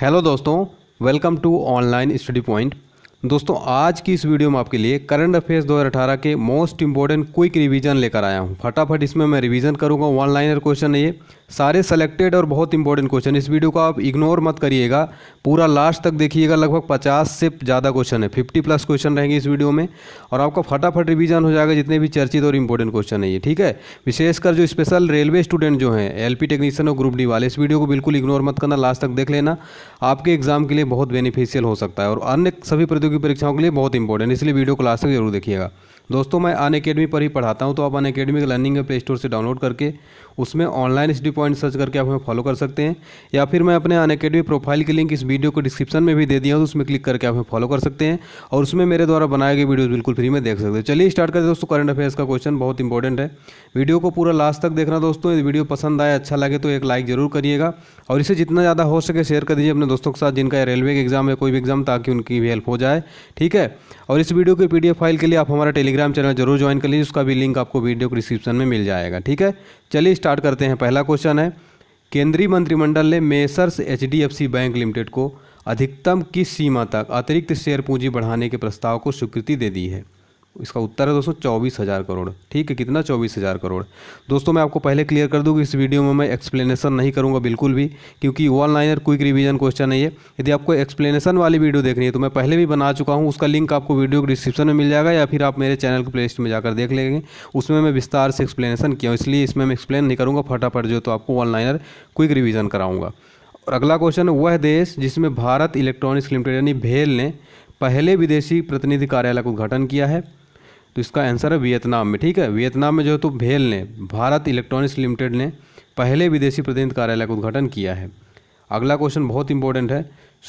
hello दोस्तों welcome to online study point दोस्तों आज की इस वीडियो में आपके लिए करंट अफेयर्स 2018 के मोस्ट इंपॉर्टेंट क्विक रिवीजन लेकर आया हूं फटाफट इसमें मैं रिवीजन करूंगा वन लाइनर क्वेश्चन है ये सारे सेलेक्टेड और बहुत इंपॉर्टेंट क्वेश्चन इस वीडियो को आप इग्नोर मत करिएगा पूरा लास्ट तक देखिएगा लगभग पचास से ज़्यादा क्वेश्चन है फिफ्टी प्लस क्वेश्चन रहेंगे इस वीडियो में और आपका फटाफट रिविजन हो जाएगा जितने भी चर्चित और इंपॉर्टेंट क्वेश्चन है ये ठीक है विशेषकर जो स्पेशल रेलवे स्टूडेंट जो हैं एल टेक्नीशियन और ग्रुप डी वाले इस वीडियो को बिल्कुल इग्नोर मत करना लास्ट तक देख लेना आपके एग्जाम के लिए बहुत बेनिफिशियल हो सकता है और अन्य सभी की परीक्षाओं के लिए बहुत इंपॉर्टेंट इसलिए वीडियो क्लास तक जरूर देखिएगा दोस्तों मैं अन अकेडमी पर ही पढ़ाता हूँ तो आप Unacademy learning play store से डाउनलोड करके उसमें ऑनलाइन स्टडी पॉइंट सर्च करके आप हमें फॉलो कर सकते हैं या फिर मैं अपने अन अकेडमी प्रोफाइल की लिंक इस वीडियो को डिस्क्रिप्शन में भी दे दिया हूँ तो उसमें क्लिक करके आप हमें फॉलो कर सकते हैं और उसमें मेरे द्वारा बनाए गए वीडियो बिल्कुल फ्री में देख सकते हैं चलिए स्टार्ट करते दोस्तों करंट अफेयर्स का क्वेश्चन बहुत इंपॉर्टेंट है वीडियो को पूरा लास्ट तक देखना दोस्तों यदि वीडियो पसंद आए अच्छा लगे तो एक लाइक जरूर करिएगा और इसे जितना ज़्यादा हो सके शेयर कर दीजिए अपने दोस्तों के साथ जिनका रेलवे के एग्जाम है कोई भी एग्जाम ताकि उनकी भी हेल्प हो जाए ठीक है और इस वीडियो की पी फाइल के लिए आप हमारा टेलीग्राम टेलीग्राम चैनल जरूर ज्वाइन कर लीजिए उसका भी लिंक आपको वीडियो के डिस्क्रिप्शन में मिल जाएगा ठीक है चलिए स्टार्ट करते हैं पहला क्वेश्चन है केंद्रीय मंत्रिमंडल ने मेसर्स एच बैंक लिमिटेड को अधिकतम किस सीमा तक अतिरिक्त शेयर पूंजी बढ़ाने के प्रस्ताव को स्वीकृति दे दी है इसका उत्तर है दोस्तों चौबीस हज़ार करोड़ ठीक है कितना चौबीस हज़ार करोड़ दोस्तों मैं आपको पहले क्लियर कर दूँ कि इस वीडियो में मैं एक्सप्लेनेशन नहीं करूँगा बिल्कुल भी क्योंकि one liner quick revision question नहीं है यदि आपको एक्सप्लेनेशन वाली वीडियो देखनी है तो मैं पहले भी बना चुका हूँ उसका लिंक आपको वीडियो के डिस्क्रिप्शन में मिल जाएगा या फिर आप मेरे चैनल के प्ले में जाकर देख लेंगे उसमें मैं विस्तार से एक्सप्लेनेशन किया हूँ इसलिए इसमें मैं एक्सप्लेन नहीं करूँगा फटाफट जो तो आपको वन लाइनर क्विक रिविज़न कराऊँगा और अगला क्वेश्चन है वह देश जिसमें भारत इलेक्ट्रॉनिक्स लिमिटेड यानी भेल ने पहले विदेशी प्रतिनिधि कार्यालय का उद्घाटन किया है तो इसका आंसर है वियतनाम में ठीक है वियतनाम में जो है तो भेल ने भारत इलेक्ट्रॉनिक्स लिमिटेड ने पहले विदेशी प्रतिनिधि कार्यालय का उद्घाटन किया है अगला क्वेश्चन बहुत इंपॉर्टेंट है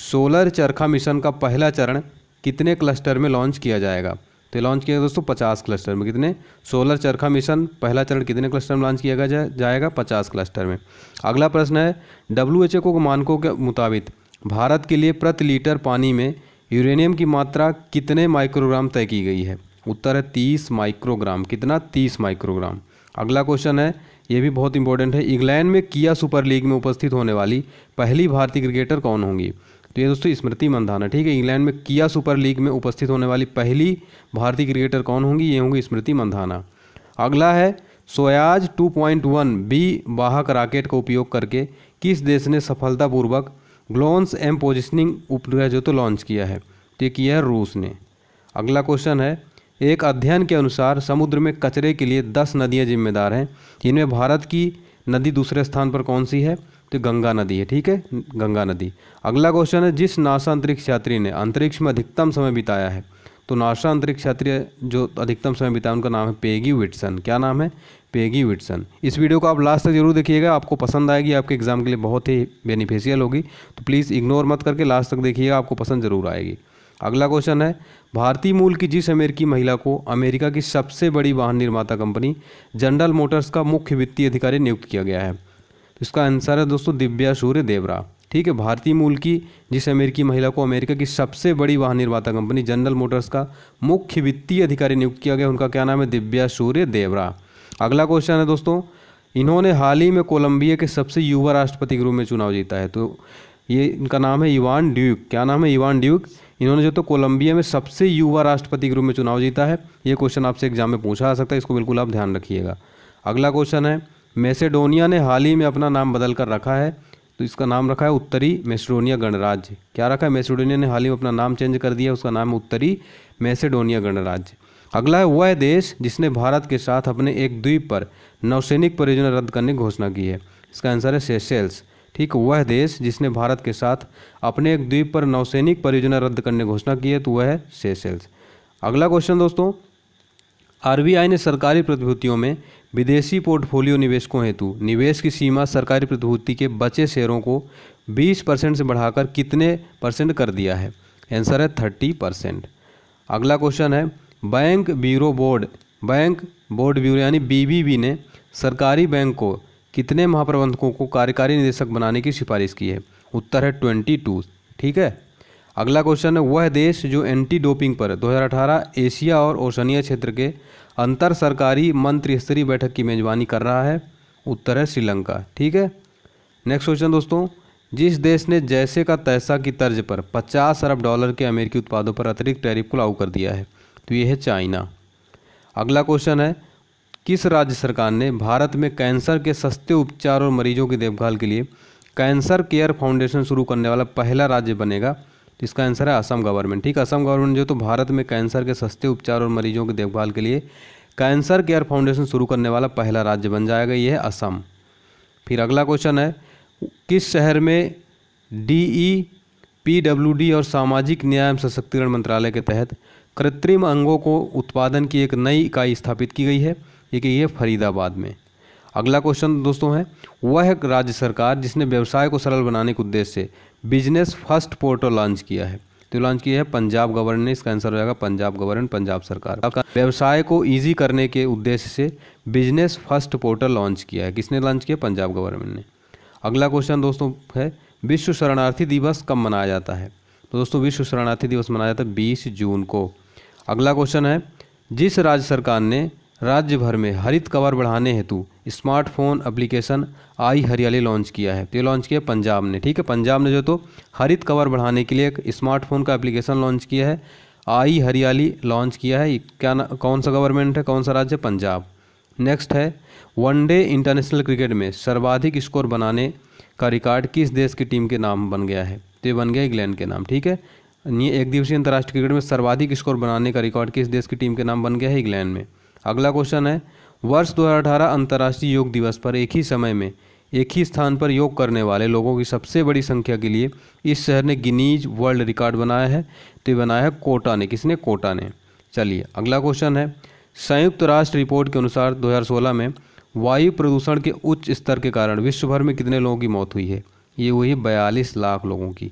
सोलर चरखा मिशन का पहला चरण कितने क्लस्टर में लॉन्च किया जाएगा तो लॉन्च किया दोस्तों पचास क्लस्टर में कितने सोलर चरखा मिशन पहला चरण कितने क्लस्टर में लॉन्च किया जा, जाएगा पचास क्लस्टर में अगला प्रश्न है डब्ल्यू एच को मानकों के मुताबिक भारत के लिए प्रति लीटर पानी में यूरेनियम की मात्रा कितने माइक्रोग्राम तय की गई है उत्तर है तीस माइक्रोग्राम कितना तीस माइक्रोग्राम अगला क्वेश्चन है ये भी बहुत इंपॉर्टेंट है इंग्लैंड में किया सुपर लीग में उपस्थित होने वाली पहली भारतीय क्रिकेटर कौन होंगी तो ये दोस्तों स्मृति मंधाना ठीक है इंग्लैंड में किया सुपर लीग में उपस्थित होने वाली पहली भारतीय क्रिकेटर कौन होंगी ये होंगी स्मृति मंधाना अगला है सोयाज 2.1 बी वाहक राकेट का उपयोग करके किस देश ने सफलतापूर्वक ग्लोन्स एम पोजिशनिंग उपग्रह जो तो लॉन्च किया है तो ये किया है रूस ने अगला क्वेश्चन है एक अध्ययन के अनुसार समुद्र में कचरे के लिए दस नदियाँ जिम्मेदार हैं इनमें भारत की नदी दूसरे स्थान पर कौन सी है तो गंगा नदी है ठीक है गंगा नदी अगला क्वेश्चन है जिस नासा अंतरिक्ष यात्री ने अंतरिक्ष में अधिकतम समय बिताया है तो नासा अंतरिक्ष यात्री जो अधिकतम समय बिताए उनका नाम है पेगी विटसन क्या नाम है पेगी विटसन इस वीडियो को आप लास्ट तक जरूर देखिएगा आपको पसंद आएगी आपके एग्ज़ाम के लिए बहुत ही बेनिफिशियल होगी तो प्लीज़ इग्नोर मत करके लास्ट तक देखिएगा आपको पसंद ज़रूर आएगी अगला क्वेश्चन है भारतीय मूल की जिस अमेरिकी महिला को अमेरिका की सबसे बड़ी वाहन निर्माता कंपनी जनरल मोटर्स का मुख्य वित्तीय अधिकारी नियुक्त किया गया है तो इसका आंसर है दोस्तों दिव्या सूर्य देवरा ठीक है भारतीय मूल की जिस अमेरिकी महिला को अमेरिका की सबसे बड़ी वाहन निर्माता कंपनी जनरल मोटर्स का मुख्य वित्तीय अधिकारी नियुक्त किया गया उनका क्या नाम है दिव्या सूर्य देवरा अगला क्वेश्चन है दोस्तों इन्होंने हाल ही में कोलंबिया के सबसे युवा राष्ट्रपति के रूप में चुनाव जीता है तो ये इनका नाम है इवान ड्यूक क्या नाम है इवान ड्यूक इन्होंने जो तो कोलंबिया में सबसे युवा राष्ट्रपति के रूप में चुनाव जीता है ये क्वेश्चन आपसे एग्जाम में पूछा जा सकता है इसको बिल्कुल आप ध्यान रखिएगा अगला क्वेश्चन है मैसेडोनिया ने हाल ही में अपना नाम बदल कर रखा है तो इसका नाम रखा है उत्तरी मैसेडोनिया गणराज्य क्या रखा है मैसेडोनिया ने हाल ही में अपना नाम चेंज कर दिया उसका नाम है उत्तरी मैसेडोनिया गणराज्य अगला है वह देश जिसने भारत के साथ अपने एक द्वीप पर नौसैनिक परियोजना रद्द करने की घोषणा की है इसका आंसर है सेशेल्स ठीक वह देश जिसने भारत के साथ अपने एक द्वीप पर नौसैनिक परियोजना रद्द करने की घोषणा की है तो वह है सेशेल्स अगला क्वेश्चन दोस्तों आर ने सरकारी प्रतिभूतियों में विदेशी पोर्टफोलियो निवेशकों हेतु निवेश की सीमा सरकारी प्रतिभूति के बचे शेयरों को 20 परसेंट से बढ़ाकर कितने परसेंट कर दिया है आंसर है 30 परसेंट अगला क्वेश्चन है bank bureau board bank board bureau यानी बीबीबी ने सरकारी बैंक को कितने महाप्रबंधकों को कार्यकारी निदेशक बनाने की सिफारिश की है उत्तर है ट्वेंटी टू ठीक है अगला क्वेश्चन है वह देश जो एंटी डोपिंग पर 2018 एशिया और ओशनिया क्षेत्र के अंतर सरकारी मंत्री स्तरीय बैठक की मेजबानी कर रहा है उत्तर है श्रीलंका ठीक है नेक्स्ट क्वेश्चन दोस्तों जिस देश ने जैसे का तैसा की तर्ज पर 50 अरब डॉलर के अमेरिकी उत्पादों पर अतिरिक्त टैरिफ को लागू कर दिया है तो ये है चाइना अगला क्वेश्चन है किस राज्य सरकार ने भारत में कैंसर के सस्ते उपचार और मरीजों की देखभाल के लिए कैंसर केयर फाउंडेशन शुरू करने वाला पहला राज्य बनेगा तो इसका आंसर है असम गवर्नमेंट ठीक असम गवर्नमेंट जो तो भारत में कैंसर के सस्ते उपचार और मरीजों की देखभाल के लिए कैंसर केयर फाउंडेशन शुरू करने वाला पहला राज्य बन जाएगा ये है असम फिर अगला क्वेश्चन है किस शहर में D E P W D और सामाजिक न्याय एवं सशक्तिकरण मंत्रालय के तहत कृत्रिम अंगों को उत्पादन की एक नई इकाई स्थापित की गई है ये कि ये फरीदाबाद में अगला क्वेश्चन दोस्तों है वह राज्य सरकार जिसने व्यवसाय को सरल बनाने के उद्देश्य से बिजनेस फर्स्ट पोर्टल लॉन्च किया है तो लॉन्च किया है पंजाब गवर्नमेंट ने इसका आंसर हो जाएगा पंजाब गवर्नमेंट पंजाब सरकार आपका व्यवसाय को ईजी करने के उद्देश्य से बिजनेस फर्स्ट पोर्टल लॉन्च किया है किसने लॉन्च किया पंजाब गवर्नमेंट ने अगला क्वेश्चन दोस्तों है विश्व शरणार्थी दिवस कब मनाया जाता है तो दोस्तों विश्व शरणार्थी दिवस मनाया जाता है बीस जून को अगला क्वेश्चन है जिस राज्य सरकार ने राज्य भर में हरित कवर बढ़ाने हेतु स्मार्टफोन एप्लीकेशन आई हरियाली लॉन्च किया है तो ये लॉन्च किया पंजाब ने ठीक है पंजाब ने जो तो हरित कवर बढ़ाने के लिए एक स्मार्टफोन का एप्लीकेशन लॉन्च किया है आई हरियाली लॉन्च किया है क्या ना कौन सा गवर्नमेंट है कौन सा राज्य पंजाब नेक्स्ट है वनडे इंटरनेशनल क्रिकेट में सर्वाधिक स्कोर बनाने का रिकॉर्ड किस देश की टीम के नाम बन गया है तो ये बन गया इंग्लैंड के नाम ठीक है ये एक दिवसीय अंतर्राष्ट्रीय क्रिकेट में सर्वाधिक स्कोर बनाने का रिकॉर्ड किस देश की टीम के नाम बन गया है इंग्लैंड में अगला क्वेश्चन है वर्ष 2018 अंतर्राष्ट्रीय योग दिवस पर एक ही समय में एक ही स्थान पर योग करने वाले लोगों की सबसे बड़ी संख्या के लिए इस शहर ने गिनीज वर्ल्ड रिकॉर्ड बनाया है तो बनाया है कोटा ने किसने कोटा ने चलिए अगला क्वेश्चन है संयुक्त राष्ट्र रिपोर्ट के अनुसार 2016 में वायु प्रदूषण के उच्च स्तर के कारण विश्व भर में कितने लोगों की मौत हुई है ये हुई बयालीस लाख लोगों की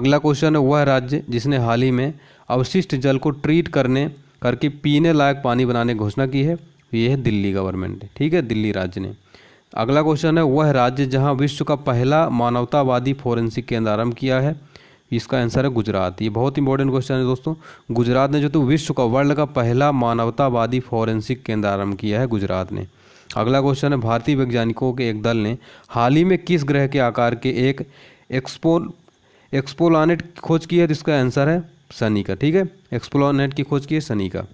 अगला क्वेश्चन है वह राज्य जिसने हाल ही में अवशिष्ट जल को ट्रीट करने करके पीने लायक पानी बनाने की घोषणा की है यह है दिल्ली गवर्नमेंट ने ठीक है दिल्ली राज्य ने अगला क्वेश्चन है वह राज्य जहां विश्व का पहला मानवतावादी फोरेंसिक केंद्र आरंभ किया है इसका आंसर है गुजरात ये बहुत इंपॉर्टेंट क्वेश्चन है दोस्तों गुजरात ने जो तो विश्व का वर्ल्ड का पहला मानवतावादी फॉरेंसिक केंद्र आरंभ किया है गुजरात ने अगला क्वेश्चन है भारतीय वैज्ञानिकों के एक दल ने हाल ही में किस ग्रह के आकार के एक एक्सपो एक्सपोलानेट खोज की है जिसका तो आंसर है सनी का ठीक है एक्सप्लोनेट की खोज की है सनी का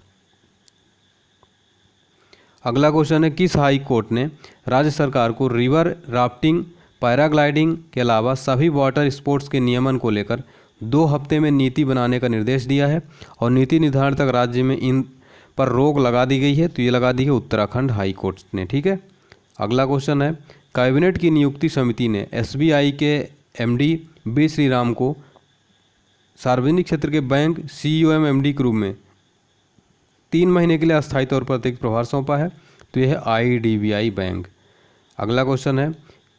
अगला क्वेश्चन है किस हाई कोर्ट ने राज्य सरकार को रिवर राफ्टिंग पैराग्लाइडिंग के अलावा सभी वाटर स्पोर्ट्स के नियमन को लेकर दो हफ्ते में नीति बनाने का निर्देश दिया है और नीति निर्धारण तक राज्य में इन पर रोक लगा दी गई है तो ये लगा दी है उत्तराखंड हाई कोर्ट ने ठीक है अगला क्वेश्चन है कैबिनेट की नियुक्ति समिति ने एसबीआई के एमडी बी श्रीराम को सार्वजनिक क्षेत्र के bank C U M M D के रूप में तीन महीने के लिए अस्थायी तौर पर अतिरिक्त प्रभार सौंपा है तो यह बी आई बैंक अगला क्वेश्चन है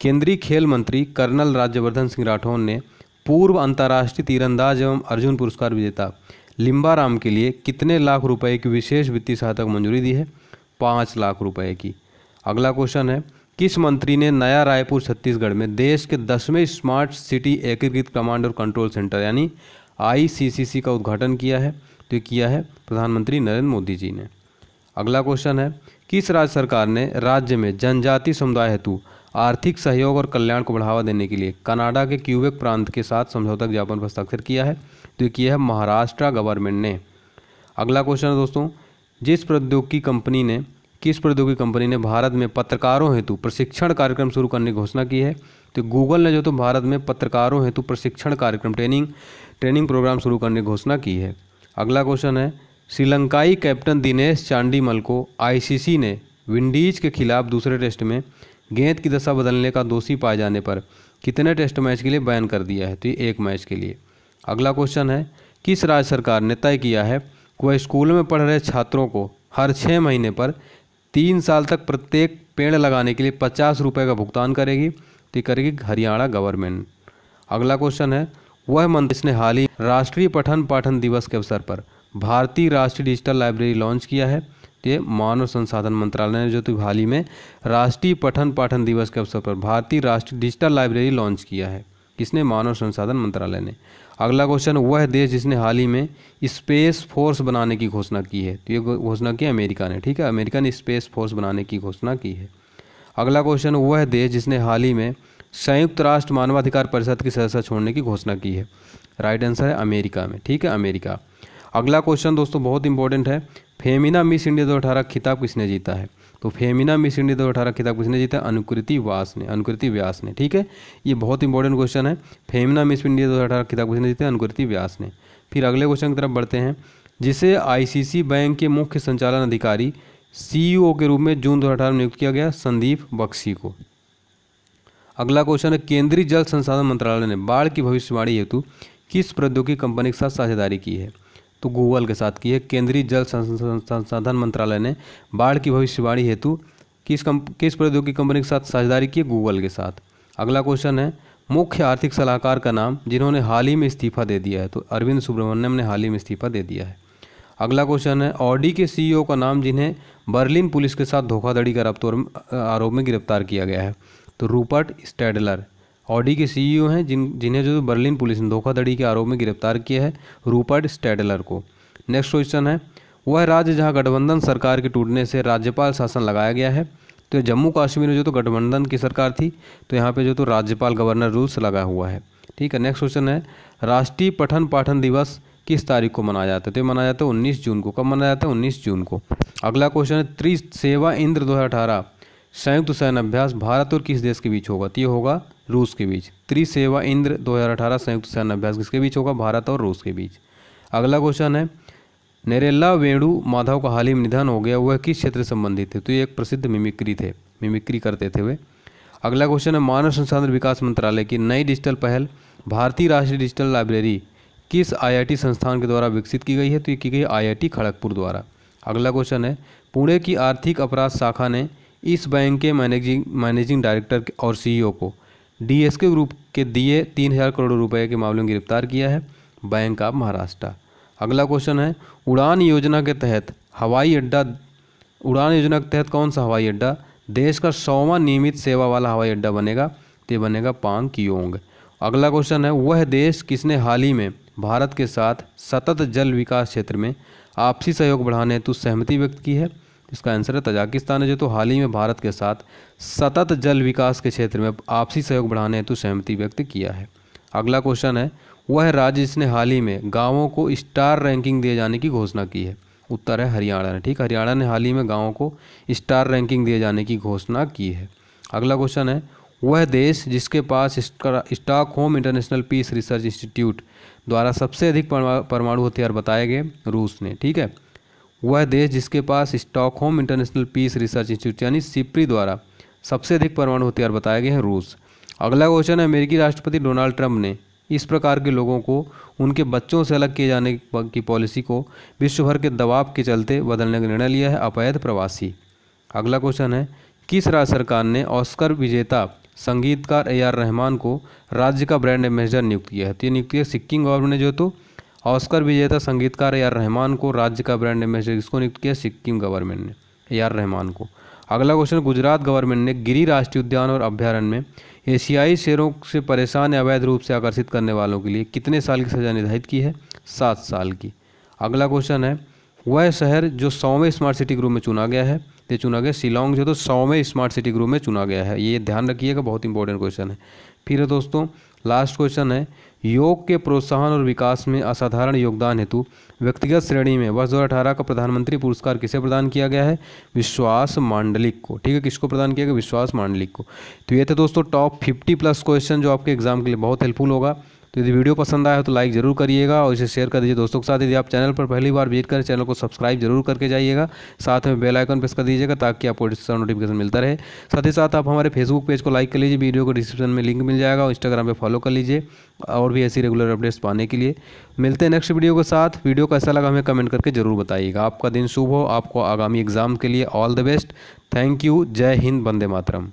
केंद्रीय खेल मंत्री कर्नल राज्यवर्धन सिंह राठौर ने पूर्व अंतर्राष्ट्रीय तीरंदाज एवं अर्जुन पुरस्कार विजेता लिम्बाराम के लिए कितने लाख रुपए की विशेष वित्तीय सहायता को मंजूरी दी है पाँच लाख रुपए की अगला क्वेश्चन है किस मंत्री ने नया रायपुर छत्तीसगढ़ में देश के दसवें स्मार्ट सिटी एकीकृत कमांड और कंट्रोल सेंटर यानी आईसीसीसी का उद्घाटन किया है तो किया है प्रधानमंत्री नरेंद्र मोदी जी ने अगला क्वेश्चन है किस राज्य सरकार ने राज्य में जनजाति समुदाय हेतु आर्थिक सहयोग और कल्याण को बढ़ावा देने के लिए कनाडा के क्यूबेक प्रांत के साथ समझौता ज्ञापन पर हस्ताक्षर किया है तो किया है महाराष्ट्र गवर्नमेंट ने अगला क्वेश्चन है दोस्तों जिस प्रौद्योगिकी कंपनी ने किस प्रौद्योगिकी कंपनी ने भारत में पत्रकारों हेतु प्रशिक्षण कार्यक्रम शुरू करने की घोषणा की है तो गूगल ने जो तो भारत में पत्रकारों हेतु प्रशिक्षण कार्यक्रम ट्रेनिंग ट्रेनिंग प्रोग्राम शुरू करने की घोषणा की है अगला क्वेश्चन है श्रीलंकाई कैप्टन दिनेश चांडीमल को आईसीसी ने विंडीज के खिलाफ दूसरे टेस्ट में गेंद की दशा बदलने का दोषी पाए जाने पर कितने टेस्ट मैच के लिए बैन कर दिया है तो ये एक मैच के लिए अगला क्वेश्चन है किस राज्य सरकार ने तय किया है कि वह स्कूल में पढ़ रहे छात्रों को हर छः महीने पर तीन साल तक प्रत्येक पेड़ लगाने के लिए पचास रुपये का भुगतान करेगी तो करेगी हरियाणा गवर्नमेंट अगला क्वेश्चन है वह मंत्र इसने हाल ही राष्ट्रीय पठन पाठन दिवस के अवसर पर भारतीय राष्ट्रीय डिजिटल लाइब्रेरी लॉन्च किया है ये मानव संसाधन मंत्रालय ने जो कि हाल ही में राष्ट्रीय पठन पाठन दिवस के अवसर पर भारतीय राष्ट्रीय डिजिटल लाइब्रेरी लॉन्च किया है किसने मानव संसाधन मंत्रालय ने अगला क्वेश्चन वह देश जिसने हाल ही में स्पेस फोर्स बनाने की घोषणा की है तो ये घोषणा की अमेरिका ने ठीक है अमेरिका ने स्पेस फोर्स बनाने की घोषणा की है अगला क्वेश्चन वह देश जिसने हाल ही में संयुक्त राष्ट्र मानवाधिकार परिषद की सदस्यता छोड़ने की घोषणा की है राइट आंसर है अमेरिका में ठीक है अमेरिका अगला क्वेश्चन दोस्तों बहुत इंपॉर्टेंट है फेमिना मिस इंडिया दो अठारह खिताब किसने जीता है तो फेमिना मिस इंडिया दो अठारह खिताब किसने जीता अनुकृति वास ने अनुकृति व्यास ने ठीक है ये बहुत इंपॉर्टेंट क्वेश्चन है फेमिना मिस इंडिया दो अठारह खिताब किसने जीता अनुकृति व्यास ने फिर अगले क्वेश्चन की तरफ बढ़ते हैं जिसे आईसीसी बैंक के मुख्य संचालन अधिकारी सीईओ e के रूप में जून दो में नियुक्त किया गया संदीप बख्शी को अगला क्वेश्चन है केंद्रीय जल संसाधन मंत्रालय ने बाढ़ की भविष्यवाणी हेतु किस प्रौद्योगिकी कंपनी के साथ साझेदारी की है तो गूगल के साथ की है केंद्रीय जल संसाधन मंत्रालय ने बाढ़ की भविष्यवाणी हेतु किस कम किस प्रौद्योगिकी कंपनी के साथ साझेदारी की है गूगल के साथ अगला क्वेश्चन है मुख्य आर्थिक सलाहकार का नाम जिन्होंने हाल ही में इस्तीफा दे दिया है तो अरविंद सुब्रमण्यम ने हाल ही में इस्तीफा दे दिया है अगला क्वेश्चन है ऑडी के सीईओ e का नाम जिन्हें बर्लिन पुलिस के साथ धोखाधड़ी का आरोप में गिरफ्तार किया गया है तो रूपर्ट स्टेडलर ऑडी के सीईओ हैं जिन जिन्हें जो बर्लिन पुलिस ने धोखाधड़ी के आरोप में गिरफ्तार किया है रूपर्ट स्टेडलर को नेक्स्ट क्वेश्चन है वह राज्य जहां गठबंधन सरकार के टूटने से राज्यपाल शासन लगाया गया है तो जम्मू कश्मीर में जो तो गठबंधन की सरकार थी तो यहाँ पे जो तो राज्यपाल गवर्नर रूल्स लगा हुआ है ठीक है नेक्स्ट क्वेश्चन है राष्ट्रीय पठन पाठन दिवस किस तारीख को मनाया जाता है तो मनाया जाता है उन्नीस जून को कब मनाया जाता है उन्नीस जून को अगला क्वेश्चन है त्रिसेवा इंद्र दो संयुक्त सैन्य अभ्यास भारत और किस देश के बीच होगा तो ये होगा रूस के बीच त्रिसेवा इंद्र 2018 संयुक्त सैन्य अभ्यास किसके बीच होगा भारत और रूस के बीच अगला क्वेश्चन है नरेला वेणु माधव का हाल ही में निधन हो गया वह किस क्षेत्र से संबंधित थे तो ये एक प्रसिद्ध मिमिक्री थे मिमिक्री करते थे वे अगला क्वेश्चन है मानव संसाधन विकास मंत्रालय की नई डिजिटल पहल भारतीय राष्ट्रीय डिजिटल लाइब्रेरी किस आईआईटी संस्थान के द्वारा विकसित की गई है तो ये की गई आईआईटी खड़गपुर द्वारा अगला क्वेश्चन है पुणे की आर्थिक अपराध शाखा ने इस बैंक के मैनेजिंग मैनेजिंग डायरेक्टर और सीईओ e को डीएसके ग्रुप के दिए तीन हज़ार करोड़ रुपए के मामले में गिरफ्तार किया है बैंक ऑफ महाराष्ट्र अगला क्वेश्चन है उड़ान योजना के तहत हवाई अड्डा उड़ान योजना के तहत कौन सा हवाई अड्डा देश का सौवा नियमित सेवा वाला हवाई अड्डा बनेगा तो बनेगा पांग कियोंग अगला क्वेश्चन है वह देश किसने हाल ही में भारत के साथ सतत जल विकास क्षेत्र में आपसी सहयोग बढ़ाने हेतु सहमति व्यक्त की है इसका आंसर है तजाकिस्तान है जो तो हाल ही में भारत के साथ सतत जल विकास के क्षेत्र में आपसी सहयोग बढ़ाने हेतु सहमति व्यक्त किया है अगला क्वेश्चन है वह राज्य जिसने हाल ही में गाँवों को स्टार रैंकिंग दिए जाने की घोषणा की है उत्तर है हरियाणा ने ठीक हरियाणा ने हाल ही में गाँवों को स्टार रैंकिंग दिए जाने की घोषणा की है अगला क्वेश्चन है वह देश जिसके पास Stockholm international peace research institute द्वारा सबसे अधिक परमाणु हथियार बताए गए रूस ने ठीक है वह देश जिसके पास Stockholm international peace research institute यानी सिप्री द्वारा सबसे अधिक परमाणु हथियार बताए गए हैं रूस अगला क्वेश्चन है अमेरिकी राष्ट्रपति डोनाल्ड ट्रंप ने इस प्रकार के लोगों को उनके बच्चों से अलग किए जाने की पॉलिसी को विश्व भर के दबाव के चलते बदलने का निर्णय लिया है अपैध प्रवासी अगला क्वेश्चन है किस राज्य सरकार ने ऑस्कर विजेता संगीतकार ए आर रहमान को राज्य का ब्रांड एम्बेसडर नियुक्त किया है तो ये नियुक्त किया सिक्किम गवर्नमेंट ने जो तो ऑस्कर विजेता संगीतकार ए आर रहमान को राज्य का ब्रांड एम्बेसडर किसको नियुक्त किया सिक्किम गवर्नमेंट ने ए आर रहमान को अगला क्वेश्चन गुजरात गवर्नमेंट ने गिरी राष्ट्रीय उद्यान और अभ्यारण्य में एशियाई शेरों से परेशान अवैध रूप से आकर्षित करने वालों के लिए कितने साल की सजा निर्धारित की है सात साल की अगला क्वेश्चन है वह शहर जो सौवें स्मार्ट सिटी ग्रुप में चुना गया है ये चुना गया शिलोंग जो तो सौवें स्मार्ट सिटी ग्रुप में चुना गया है ये ध्यान रखिएगा बहुत इंपॉर्टेंट क्वेश्चन है फिर है दोस्तों लास्ट क्वेश्चन है योग के प्रोत्साहन और विकास में असाधारण योगदान हेतु व्यक्तिगत श्रेणी में वर्ष दो का प्रधानमंत्री पुरस्कार किसे प्रदान किया गया है विश्वास मांडलिक को ठीक है किसको प्रदान किया गया विश्वास मांडलिक को तो ये थे दोस्तों टॉप 50 प्लस क्वेश्चन जो आपके एग्जाम के लिए बहुत हेल्पफुल होगा तो यदि वीडियो पसंद आया हो तो लाइक ज़रूर करिएगा और इसे शेयर कर दीजिए दोस्तों के साथ यदि आप चैनल पर पहली बार विजिट करें चैनल को सब्सक्राइब जरूर करके जाइएगा साथ में बेल आइकन प्रेस कर दीजिएगा ताकि आपको डिस्क्रिप्शन नोटिफिकेशन मिलता रहे साथ ही साथ आप हमारे फेसबुक पेज को लाइक कर लीजिए वीडियो को डिस्क्रिप्शन में लिंक मिल जाएगा और इंस्टाग्राम पर फॉलो कर लीजिए और भी ऐसी रेगुलर अपडेट्स पाने के लिए मिलते हैं नेक्स्ट वीडियो के साथ वीडियो कैसा लगा हमें कमेंट करके ज़रूर बताइएगा आपका दिन शुभ हो आपको आगामी एग्ज़ाम के लिए all the best thank you जय हिंद वंदे मातरम